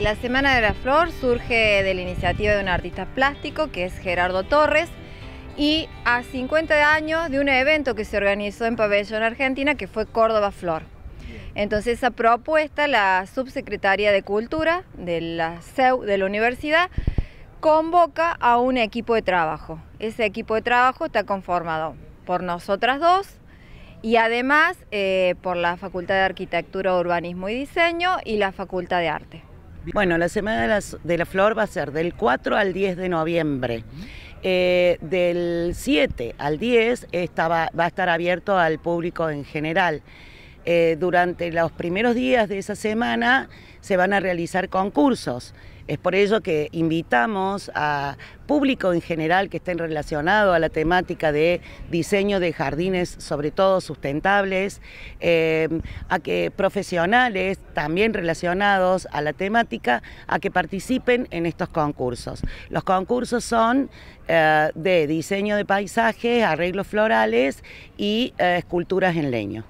La Semana de la Flor surge de la iniciativa de un artista plástico que es Gerardo Torres y a 50 años de un evento que se organizó en Pabellón Argentina que fue Córdoba Flor. Entonces esa propuesta la Subsecretaría de Cultura de la de la universidad convoca a un equipo de trabajo. Ese equipo de trabajo está conformado por nosotras dos, y además eh, por la Facultad de Arquitectura, Urbanismo y Diseño y la Facultad de Arte. Bueno, la Semana de la, Flor va a ser del 4 al 10 de noviembre. Eh, del 7 al 10 estaba, va a estar abierto al público en general. Eh, durante los primeros días de esa semana se van a realizar concursos. Es por ello que invitamos a público en general que estén relacionado a la temática de diseño de jardines, sobre todo sustentables, eh, a que profesionales también relacionados a la temática, a que participen en estos concursos. Los concursos son eh, de diseño de paisajes, arreglos florales y esculturas en leño.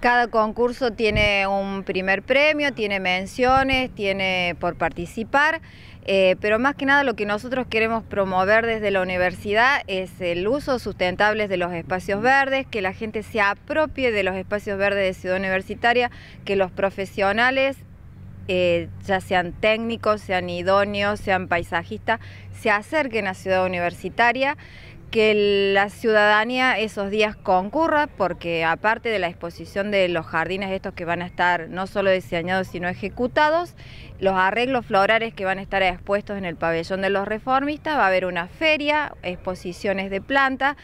Cada concurso tiene un primer premio, tiene menciones, tiene por participar, eh, pero más que nada lo que nosotros queremos promover desde la universidad es el uso sustentable de los espacios verdes, que la gente se apropie de los espacios verdes de Ciudad Universitaria, que los profesionales eh, ya sean técnicos, sean idóneos, sean paisajistas, se acerquen a Ciudad Universitaria que la ciudadanía esos días concurra, porque aparte de la exposición de los jardines estos que van a estar no solo diseñados sino ejecutados, los arreglos florales que van a estar expuestos en el pabellón de los reformistas, va a haber una feria, exposiciones de planta.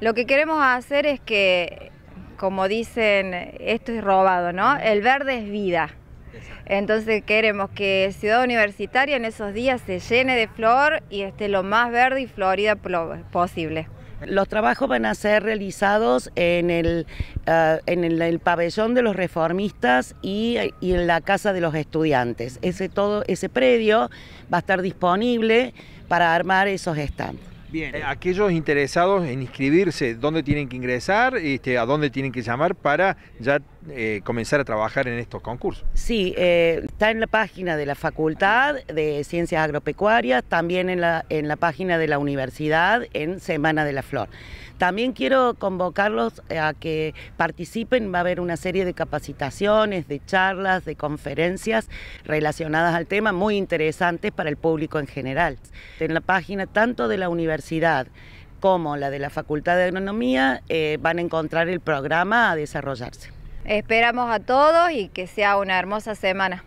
Lo que queremos hacer es que, como dicen, esto es robado, ¿no? El verde es vida. Entonces queremos que Ciudad Universitaria en esos días se llene de flor y esté lo más verde y florida posible. Los trabajos van a ser realizados en el, ah, en el, pabellón de los reformistas y, en la casa de los estudiantes. Ese, todo, ese predio va a estar disponible para armar esos stands. Bien, eh, aquellos interesados en inscribirse, ¿dónde tienen que ingresar? Este, ¿A dónde tienen que llamar para ya eh, comenzar a trabajar en estos concursos. Sí, eh, está en la página de la Facultad de Ciencias Agropecuarias, también en la, en la página de la universidad en Semana de la Flor. También quiero convocarlos a que participen, va a haber una serie de capacitaciones, de charlas, de conferencias relacionadas al tema, muy interesantes para el público en general. En la página tanto de la universidad, como la de la Facultad de Agronomía, eh, van a encontrar el programa a desarrollarse. Esperamos a todos y que sea una hermosa semana.